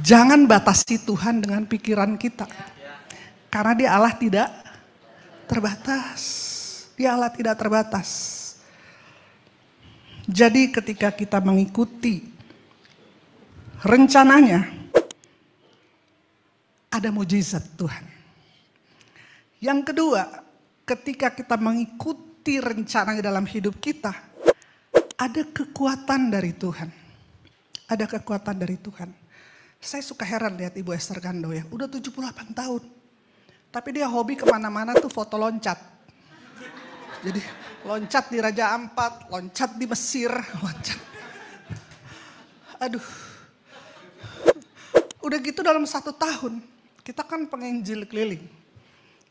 Jangan batasi Tuhan dengan pikiran kita. Karena dia Allah tidak terbatas. Dia Allah tidak terbatas. Jadi ketika kita mengikuti rencananya, ada mujizat Tuhan. Yang kedua, ketika kita mengikuti rencananya dalam hidup kita, ada kekuatan dari Tuhan. Ada kekuatan dari Tuhan. Saya suka heran lihat Ibu Esther Gando ya, udah 78 tahun. Tapi dia hobi kemana-mana tuh foto loncat. Jadi loncat di Raja Ampat, loncat di Mesir, loncat. Aduh. Udah gitu dalam satu tahun, kita kan penginjil keliling.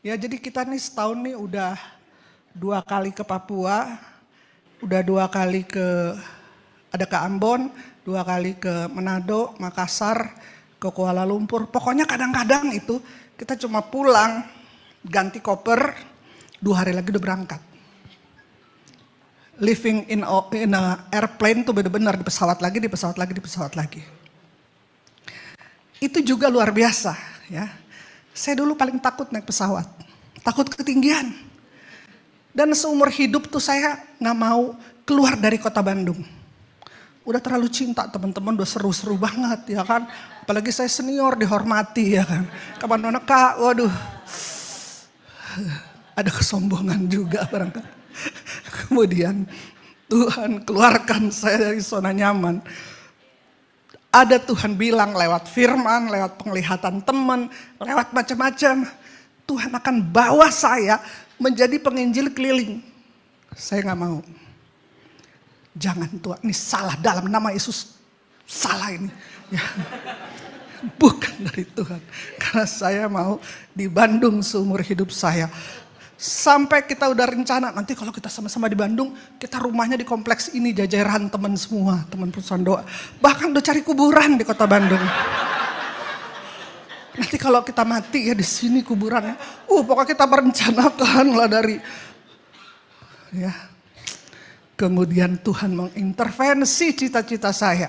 Ya jadi kita nih setahun nih udah dua kali ke Papua, udah dua kali ke ada ke Ambon, dua kali ke Manado, Makassar, ke Kuala Lumpur. Pokoknya kadang-kadang itu kita cuma pulang, ganti koper, dua hari lagi udah berangkat. Living in a, in a airplane tuh bener-bener di pesawat lagi, di pesawat lagi, di pesawat lagi. Itu juga luar biasa ya. Saya dulu paling takut naik pesawat, takut ketinggian. Dan seumur hidup tuh saya nggak mau keluar dari kota Bandung udah terlalu cinta teman-teman udah seru-seru banget ya kan apalagi saya senior dihormati ya kan kapan mana kak waduh ada kesombongan juga barangkali kemudian Tuhan keluarkan saya dari zona nyaman ada Tuhan bilang lewat firman lewat penglihatan teman lewat macam-macam Tuhan akan bawa saya menjadi penginjil keliling saya nggak mau Jangan Tuhan, ini salah dalam nama Yesus. Salah ini. Ya. Bukan dari Tuhan. Karena saya mau di Bandung seumur hidup saya. Sampai kita udah rencana, nanti kalau kita sama-sama di Bandung, kita rumahnya di kompleks ini jajaran teman semua, teman perusahaan doa. Bahkan udah cari kuburan di kota Bandung. Nanti kalau kita mati ya di sini kuburannya. Uh, pokoknya kita merencanakan lah dari ya Kemudian Tuhan mengintervensi cita-cita saya.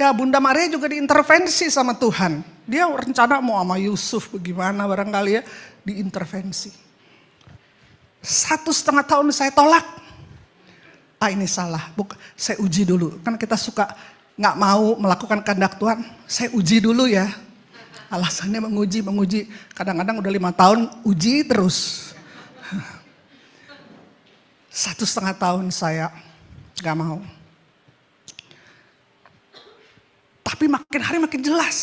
Ya Bunda Maria juga diintervensi sama Tuhan. Dia rencana mau sama Yusuf bagaimana barangkali ya. Diintervensi. Satu setengah tahun saya tolak. Ah ini salah. Buk, saya uji dulu. Kan kita suka nggak mau melakukan kehendak Tuhan. Saya uji dulu ya. Alasannya menguji, menguji. Kadang-kadang udah lima tahun uji terus satu setengah tahun saya nggak mau. Tapi makin hari makin jelas.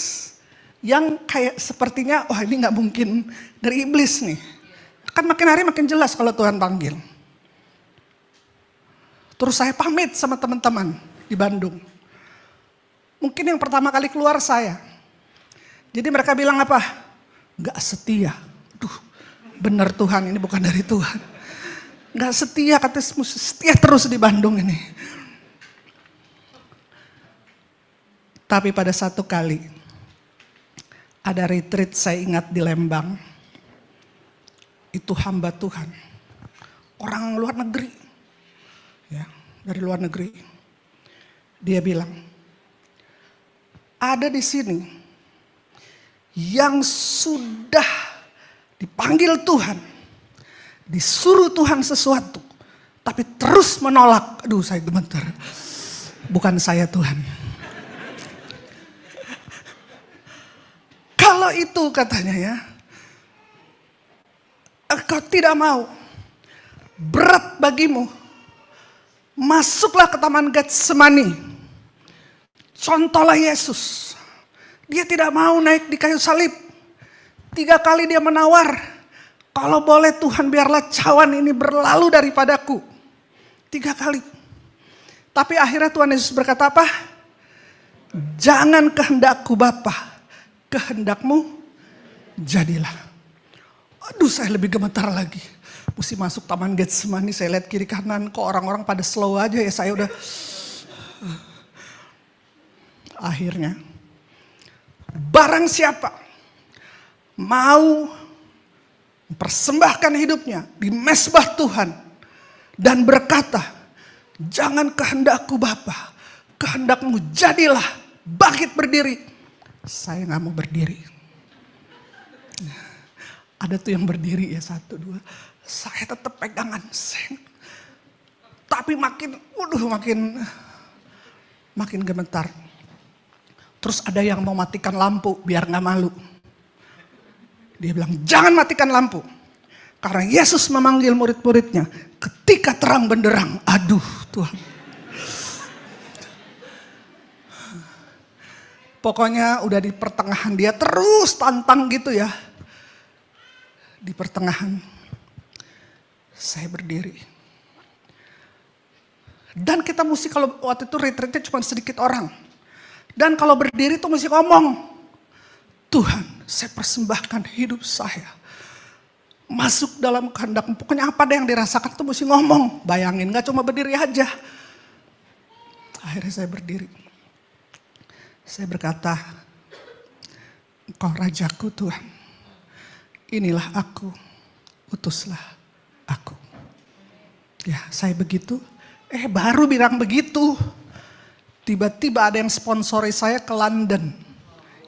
Yang kayak sepertinya, wah oh ini nggak mungkin dari iblis nih. Kan makin hari makin jelas kalau Tuhan panggil. Terus saya pamit sama teman-teman di Bandung. Mungkin yang pertama kali keluar saya. Jadi mereka bilang apa? Gak setia. Duh, benar Tuhan ini bukan dari Tuhan. Gak setia katanya setia terus di Bandung ini. Tapi pada satu kali ada retreat saya ingat di Lembang. Itu hamba Tuhan. Orang luar negeri. Ya, dari luar negeri. Dia bilang, ada di sini yang sudah dipanggil Tuhan disuruh Tuhan sesuatu, tapi terus menolak. Aduh saya gemeter, bukan saya Tuhan. Kalau itu katanya ya, engkau tidak mau, berat bagimu, masuklah ke taman Getsemani. Contohlah Yesus. Dia tidak mau naik di kayu salib. Tiga kali dia menawar kalau boleh Tuhan biarlah cawan ini berlalu daripadaku. Tiga kali. Tapi akhirnya Tuhan Yesus berkata apa? Jangan kehendakku Bapa, kehendakmu jadilah. Aduh saya lebih gemetar lagi. Mesti masuk taman Getsemani, saya lihat kiri kanan kok orang-orang pada slow aja ya saya udah. Akhirnya, barang siapa mau mempersembahkan hidupnya di mesbah Tuhan dan berkata, "Jangan kehendakku Bapa, kehendakmu jadilah bangkit berdiri." Saya nggak mau berdiri. Ada tuh yang berdiri ya satu dua. Saya tetap pegangan. Saya, tapi makin, waduh makin makin gemetar. Terus ada yang mau matikan lampu biar nggak malu. Dia bilang, jangan matikan lampu. Karena Yesus memanggil murid-muridnya ketika terang benderang. Aduh Tuhan. Pokoknya udah di pertengahan dia terus tantang gitu ya. Di pertengahan saya berdiri. Dan kita mesti kalau waktu itu retreatnya cuma sedikit orang. Dan kalau berdiri tuh mesti ngomong. Tuhan, saya persembahkan hidup saya. Masuk dalam kehendak, pokoknya apa ada yang dirasakan tuh mesti ngomong. Bayangin, gak cuma berdiri aja. Akhirnya saya berdiri. Saya berkata, engkau rajaku Tuhan. Inilah aku, utuslah aku. Ya, saya begitu. Eh, baru bilang begitu. Tiba-tiba ada yang sponsori saya ke London,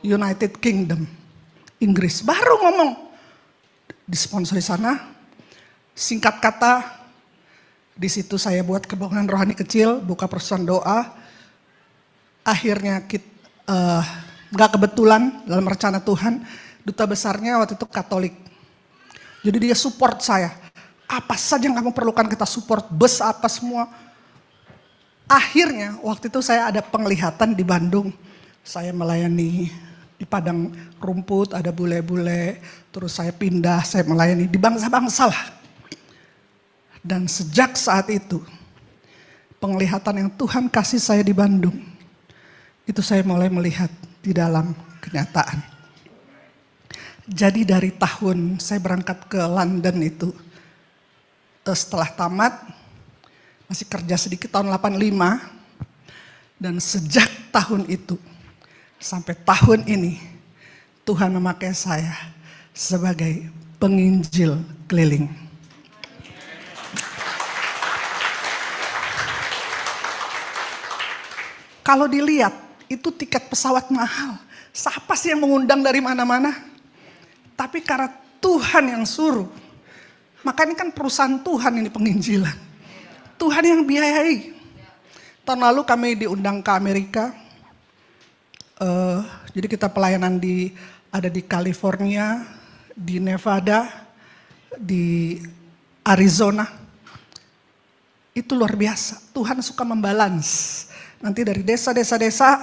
United Kingdom. Inggris. Baru ngomong. Disponsori sana. Singkat kata, di situ saya buat kebohongan rohani kecil, buka perusahaan doa. Akhirnya kita, uh, eh, gak kebetulan dalam rencana Tuhan, duta besarnya waktu itu Katolik. Jadi dia support saya. Apa saja yang kamu perlukan kita support, bus apa semua. Akhirnya waktu itu saya ada penglihatan di Bandung. Saya melayani di padang rumput ada bule-bule, terus saya pindah, saya melayani di bangsa-bangsa lah. Dan sejak saat itu, penglihatan yang Tuhan kasih saya di Bandung, itu saya mulai melihat di dalam kenyataan. Jadi dari tahun saya berangkat ke London itu, eh, setelah tamat, masih kerja sedikit tahun 85, dan sejak tahun itu, sampai tahun ini Tuhan memakai saya sebagai penginjil keliling. Kalau dilihat itu tiket pesawat mahal. Siapa sih yang mengundang dari mana-mana? Tapi karena Tuhan yang suruh. Maka ini kan perusahaan Tuhan ini penginjilan. Tuhan yang biayai. Tahun lalu kami diundang ke Amerika, uh, jadi kita pelayanan di ada di California, di Nevada, di Arizona. Itu luar biasa. Tuhan suka membalans. Nanti dari desa-desa-desa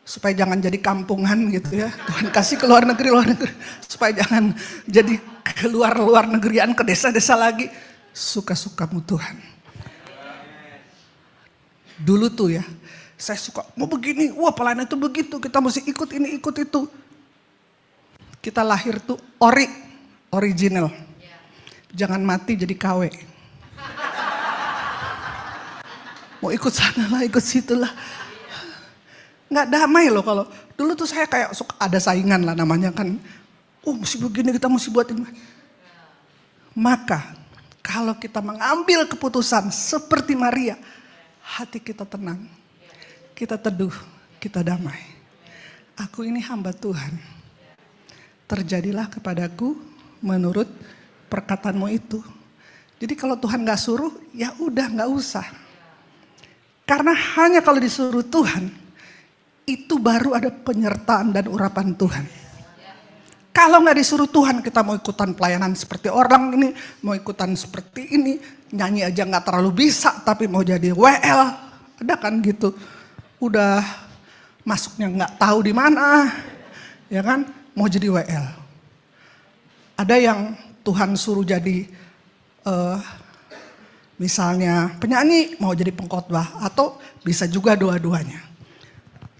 supaya jangan jadi kampungan gitu ya. Tuhan kasih ke luar negeri, luar negeri supaya jangan jadi keluar luar negerian ke desa-desa lagi. Suka-sukamu Tuhan. Dulu tuh ya, saya suka, mau begini, wah pelayanan itu begitu, kita mesti ikut ini, ikut itu. Kita lahir tuh ori, original. Jangan mati jadi KW. Mau ikut sana lah, ikut situ lah. Nggak damai loh kalau, dulu tuh saya kayak suka ada saingan lah namanya kan. Oh mesti begini, kita mesti buat ini. Maka kalau kita mengambil keputusan seperti Maria, hati kita tenang kita teduh, kita damai. Aku ini hamba Tuhan. Terjadilah kepadaku menurut perkataanmu itu. Jadi kalau Tuhan gak suruh, ya udah gak usah. Karena hanya kalau disuruh Tuhan, itu baru ada penyertaan dan urapan Tuhan. Kalau nggak disuruh Tuhan kita mau ikutan pelayanan seperti orang ini, mau ikutan seperti ini, nyanyi aja nggak terlalu bisa tapi mau jadi WL, ada kan gitu udah masuknya nggak tahu di mana, ya kan? Mau jadi WL. Ada yang Tuhan suruh jadi uh, misalnya penyanyi mau jadi pengkhotbah atau bisa juga dua-duanya.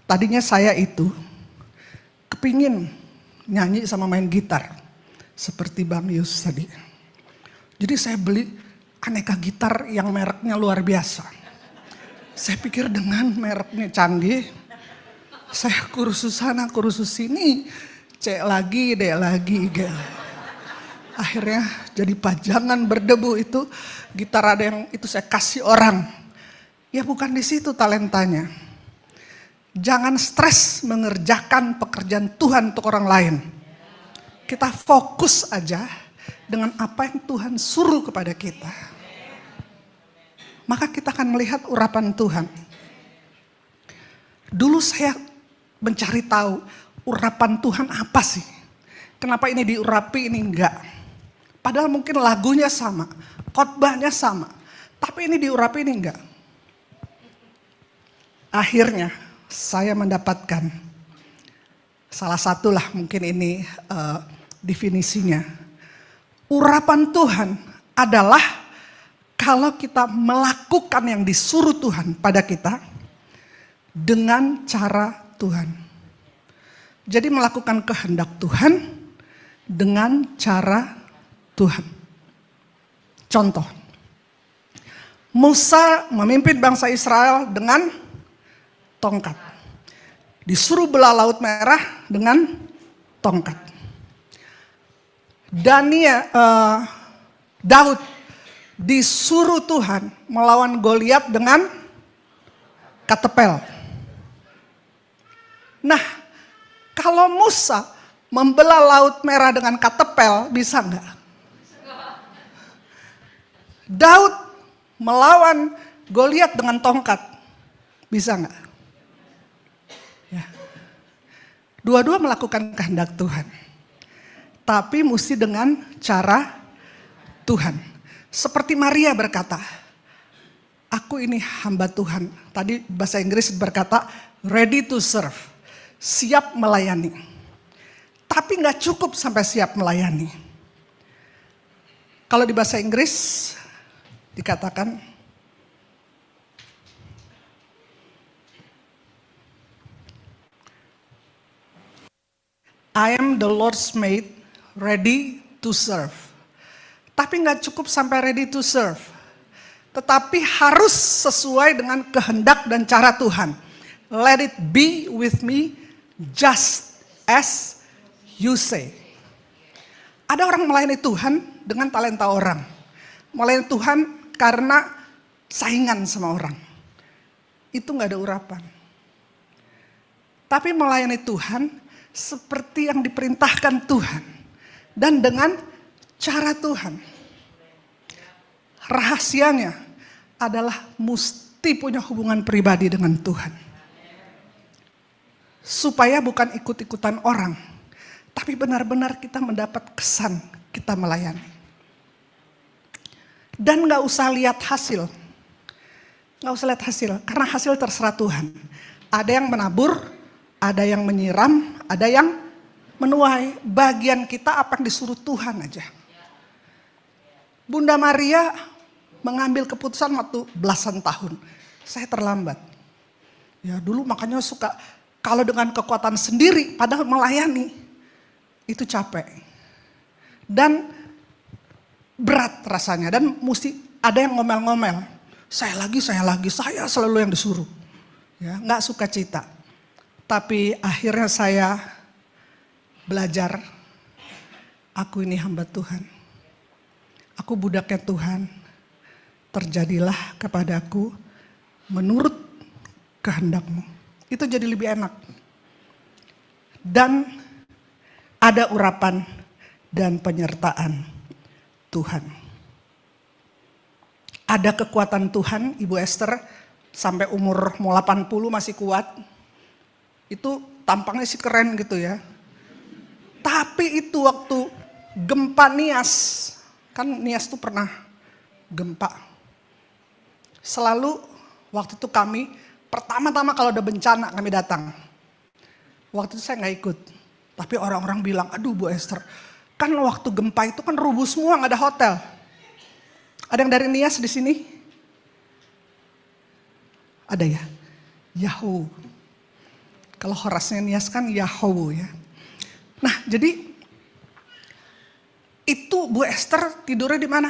Tadinya saya itu kepingin nyanyi sama main gitar seperti Bang Yus tadi. Jadi saya beli aneka gitar yang mereknya luar biasa saya pikir dengan mereknya canggih, saya kursus sana, kursus sini, cek lagi, dek lagi, gak. Akhirnya jadi pajangan berdebu itu, gitar ada yang itu saya kasih orang. Ya bukan di situ talentanya. Jangan stres mengerjakan pekerjaan Tuhan untuk orang lain. Kita fokus aja dengan apa yang Tuhan suruh kepada kita maka kita akan melihat urapan Tuhan. Dulu saya mencari tahu urapan Tuhan apa sih? Kenapa ini diurapi ini enggak? Padahal mungkin lagunya sama, khotbahnya sama, tapi ini diurapi ini enggak. Akhirnya saya mendapatkan salah satulah mungkin ini uh, definisinya. Urapan Tuhan adalah kalau kita melakukan yang disuruh Tuhan pada kita dengan cara Tuhan. Jadi melakukan kehendak Tuhan dengan cara Tuhan. Contoh, Musa memimpin bangsa Israel dengan tongkat. Disuruh belah laut merah dengan tongkat. Daniel, uh, Daud disuruh Tuhan melawan Goliat dengan katepel. Nah, kalau Musa membelah laut merah dengan katepel, bisa enggak? Daud melawan Goliat dengan tongkat, bisa enggak? Ya. Dua-dua melakukan kehendak Tuhan, tapi mesti dengan cara Tuhan. Seperti Maria berkata, aku ini hamba Tuhan. Tadi bahasa Inggris berkata, ready to serve. Siap melayani. Tapi nggak cukup sampai siap melayani. Kalau di bahasa Inggris dikatakan I am the Lord's maid ready to serve. Tapi nggak cukup sampai ready to serve. Tetapi harus sesuai dengan kehendak dan cara Tuhan. Let it be with me just as you say. Ada orang melayani Tuhan dengan talenta orang. Melayani Tuhan karena saingan sama orang. Itu nggak ada urapan. Tapi melayani Tuhan seperti yang diperintahkan Tuhan. Dan dengan cara Tuhan. Rahasianya adalah mesti punya hubungan pribadi dengan Tuhan. Supaya bukan ikut-ikutan orang, tapi benar-benar kita mendapat kesan kita melayani. Dan gak usah lihat hasil. Gak usah lihat hasil, karena hasil terserah Tuhan. Ada yang menabur, ada yang menyiram, ada yang menuai. Bagian kita apa yang disuruh Tuhan aja. Bunda Maria mengambil keputusan waktu belasan tahun. Saya terlambat. Ya dulu makanya suka kalau dengan kekuatan sendiri padahal melayani itu capek. Dan berat rasanya dan mesti ada yang ngomel-ngomel. Saya lagi, saya lagi, saya selalu yang disuruh. Ya, nggak suka cita. Tapi akhirnya saya belajar aku ini hamba Tuhan Aku budaknya Tuhan, terjadilah kepadaku menurut kehendakmu. Itu jadi lebih enak. Dan ada urapan dan penyertaan Tuhan. Ada kekuatan Tuhan, Ibu Esther sampai umur mau 80 masih kuat. Itu tampangnya sih keren gitu ya. Tapi itu waktu gempa Nias kan Nias tuh pernah gempa. Selalu waktu itu kami pertama-tama kalau ada bencana kami datang. Waktu itu saya nggak ikut. Tapi orang-orang bilang, aduh Bu Esther, kan waktu gempa itu kan rubuh semua nggak ada hotel. Ada yang dari Nias di sini? Ada ya? Yahoo. Kalau Horasnya Nias kan Yahoo ya. Nah jadi itu Bu Esther tidurnya di mana?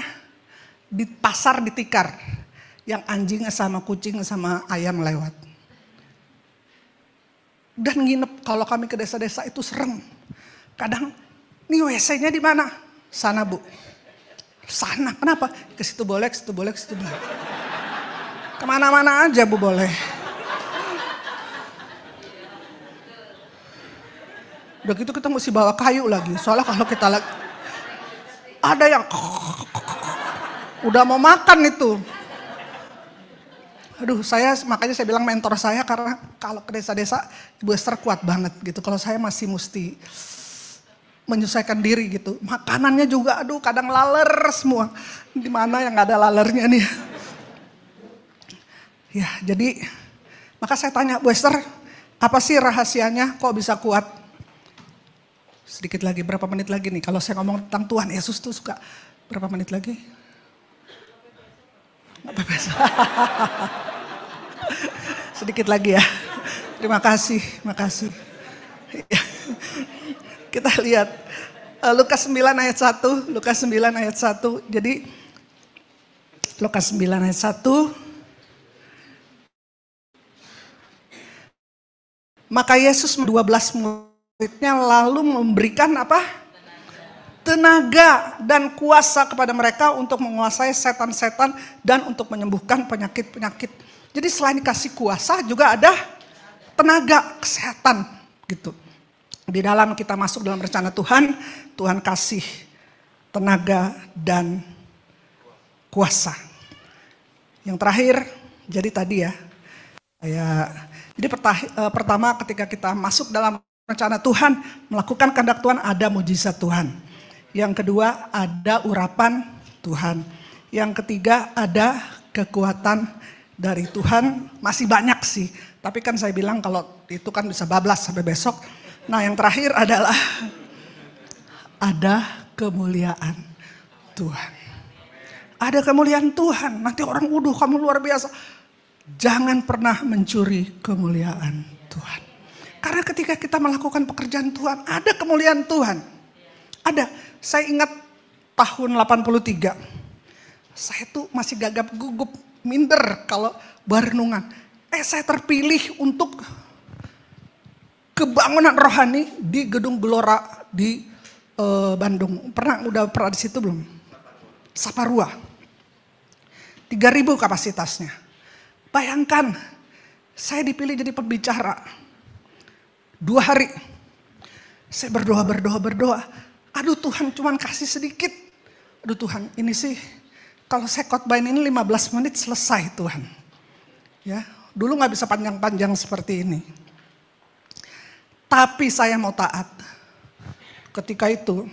Di pasar di tikar. Yang anjing sama kucing sama ayam lewat. Dan nginep kalau kami ke desa-desa itu serem. Kadang, ini WC-nya di mana? Sana Bu. Sana, kenapa? Ke situ boleh, ke situ boleh, ke situ boleh. Kemana-mana aja Bu boleh. Udah gitu kita mesti bawa kayu lagi. Soalnya kalau kita lagi ada yang udah mau makan itu. Aduh, saya makanya saya bilang mentor saya karena kalau ke desa-desa Ibu Esther kuat banget gitu. Kalau saya masih mesti menyesuaikan diri gitu. Makanannya juga aduh kadang laler semua. Di mana yang ada lalernya nih. Ya, jadi maka saya tanya Bu Esther, apa sih rahasianya kok bisa kuat? sedikit lagi, berapa menit lagi nih? Kalau saya ngomong tentang Tuhan Yesus tuh suka berapa menit lagi? sedikit lagi ya. Terima kasih, kasih. Iya. Kita lihat eh, Lukas 9 ayat 1, Lukas 9 ayat 1. Jadi Lukas 9 ayat 1 Maka Yesus 12 murid muridnya lalu memberikan apa? Tenaga dan kuasa kepada mereka untuk menguasai setan-setan dan untuk menyembuhkan penyakit-penyakit. Jadi selain dikasih kuasa juga ada tenaga kesehatan gitu. Di dalam kita masuk dalam rencana Tuhan, Tuhan kasih tenaga dan kuasa. Yang terakhir, jadi tadi ya, saya jadi eh, pertama ketika kita masuk dalam rencana Tuhan, melakukan kehendak Tuhan, ada mujizat Tuhan. Yang kedua, ada urapan Tuhan. Yang ketiga, ada kekuatan dari Tuhan. Masih banyak sih, tapi kan saya bilang kalau itu kan bisa bablas sampai besok. Nah, yang terakhir adalah ada kemuliaan Tuhan. Ada kemuliaan Tuhan. Nanti orang wudhu kamu luar biasa. Jangan pernah mencuri kemuliaan Tuhan. Karena ketika kita melakukan pekerjaan Tuhan, ada kemuliaan Tuhan. Ada. Saya ingat tahun 83. Saya tuh masih gagap gugup, minder kalau barenungan. Eh saya terpilih untuk kebangunan rohani di gedung Gelora di uh, Bandung. Pernah udah pernah di situ belum? Saparua. 3000 kapasitasnya. Bayangkan saya dipilih jadi pembicara Dua hari. Saya berdoa, berdoa, berdoa. Aduh Tuhan cuman kasih sedikit. Aduh Tuhan ini sih kalau saya khotbahin ini 15 menit selesai Tuhan. Ya, dulu nggak bisa panjang-panjang seperti ini. Tapi saya mau taat. Ketika itu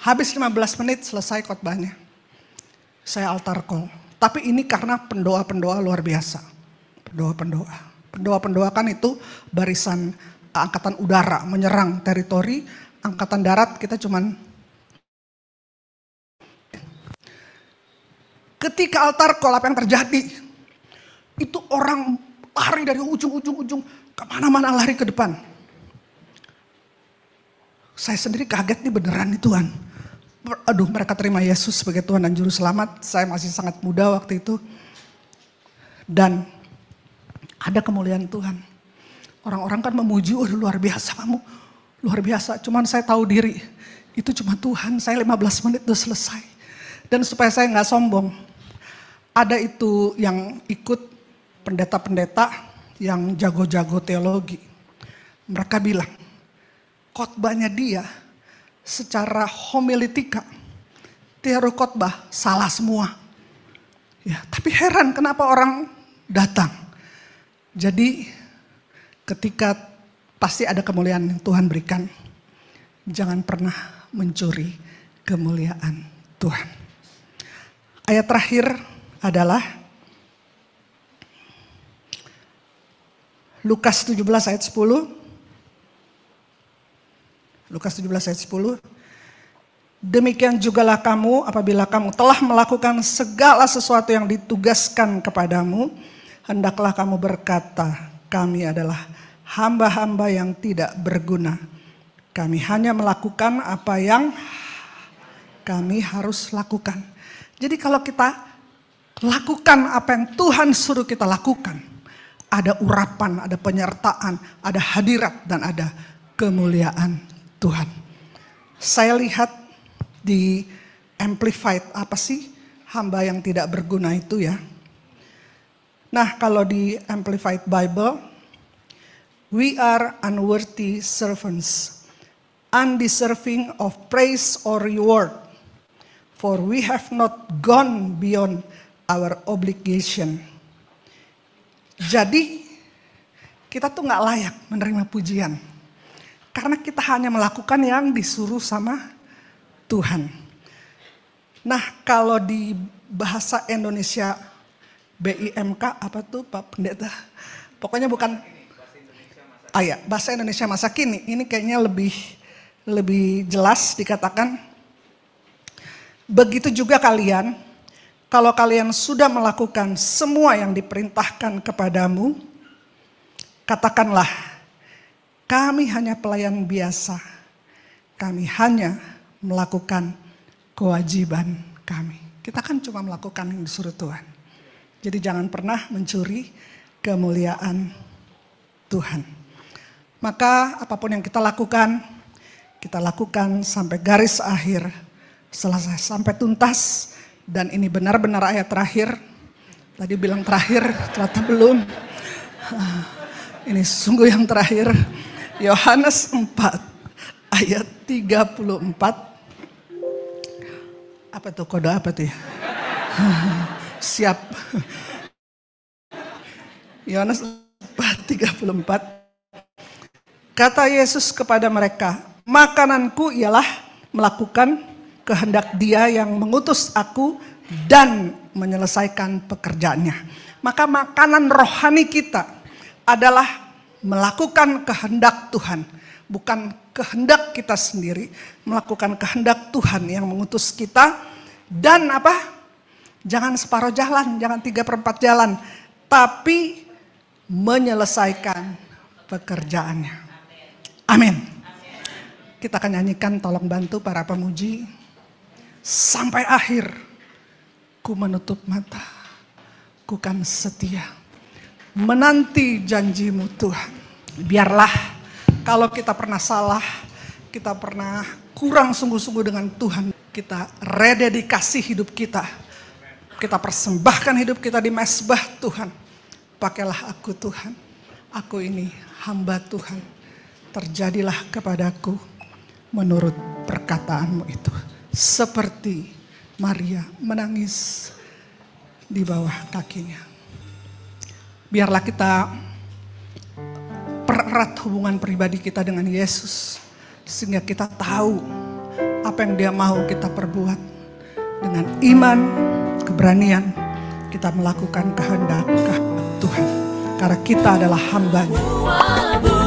habis 15 menit selesai khotbahnya. Saya altar call. Tapi ini karena pendoa-pendoa luar biasa. Pendoa-pendoa pendoa-pendoa kan itu barisan angkatan udara menyerang teritori, angkatan darat kita cuman ketika altar kolap yang terjadi itu orang lari dari ujung-ujung-ujung kemana-mana lari ke depan. Saya sendiri kaget nih beneran nih Tuhan. Aduh mereka terima Yesus sebagai Tuhan dan Juru Selamat. Saya masih sangat muda waktu itu. Dan ada kemuliaan Tuhan. Orang-orang kan memuji, oh luar biasa kamu. Luar biasa, cuman saya tahu diri. Itu cuma Tuhan, saya 15 menit udah selesai. Dan supaya saya nggak sombong, ada itu yang ikut pendeta-pendeta yang jago-jago teologi. Mereka bilang, khotbahnya dia secara homilitika, teori khotbah salah semua. Ya, tapi heran kenapa orang datang. Jadi ketika pasti ada kemuliaan yang Tuhan berikan, jangan pernah mencuri kemuliaan Tuhan. Ayat terakhir adalah Lukas 17 ayat 10. Lukas 17 ayat 10. Demikian jugalah kamu apabila kamu telah melakukan segala sesuatu yang ditugaskan kepadamu, hendaklah kamu berkata, kami adalah hamba-hamba yang tidak berguna. Kami hanya melakukan apa yang kami harus lakukan. Jadi kalau kita lakukan apa yang Tuhan suruh kita lakukan, ada urapan, ada penyertaan, ada hadirat dan ada kemuliaan Tuhan. Saya lihat di amplified apa sih hamba yang tidak berguna itu ya? Nah, kalau di Amplified Bible, we are unworthy servants, undeserving of praise or reward, for we have not gone beyond our obligation. Jadi, kita tuh nggak layak menerima pujian. Karena kita hanya melakukan yang disuruh sama Tuhan. Nah, kalau di bahasa Indonesia BIMK apa tuh Pak Pendeta? Pokoknya bukan Ah ya, bahasa Indonesia masa kini. Ini kayaknya lebih lebih jelas dikatakan. Begitu juga kalian, kalau kalian sudah melakukan semua yang diperintahkan kepadamu, katakanlah, kami hanya pelayan biasa. Kami hanya melakukan kewajiban kami. Kita kan cuma melakukan yang disuruh Tuhan. Jadi jangan pernah mencuri kemuliaan Tuhan. Maka apapun yang kita lakukan, kita lakukan sampai garis akhir, selesai sampai tuntas. Dan ini benar-benar ayat terakhir. Tadi bilang terakhir, ternyata belum. Ini sungguh yang terakhir. Yohanes 4 ayat 34. Apa tuh kode apa tuh ya? siap. Yohanes 4:34 Kata Yesus kepada mereka, "Makananku ialah melakukan kehendak Dia yang mengutus aku dan menyelesaikan pekerjaannya." Maka makanan rohani kita adalah melakukan kehendak Tuhan, bukan kehendak kita sendiri, melakukan kehendak Tuhan yang mengutus kita dan apa? Jangan separuh jalan, jangan tiga perempat jalan. Tapi menyelesaikan pekerjaannya. Amin. Kita akan nyanyikan tolong bantu para pemuji. Sampai akhir, ku menutup mata, ku kan setia. Menanti janjimu Tuhan. Biarlah kalau kita pernah salah, kita pernah kurang sungguh-sungguh dengan Tuhan, kita rededikasi hidup kita kita persembahkan hidup kita di mesbah Tuhan. Pakailah aku Tuhan, aku ini hamba Tuhan. Terjadilah kepadaku menurut perkataanmu itu. Seperti Maria menangis di bawah kakinya. Biarlah kita pererat hubungan pribadi kita dengan Yesus. Sehingga kita tahu apa yang dia mau kita perbuat. Dengan iman, keberanian kita melakukan kehendak, Tuhan. Karena kita adalah hambanya.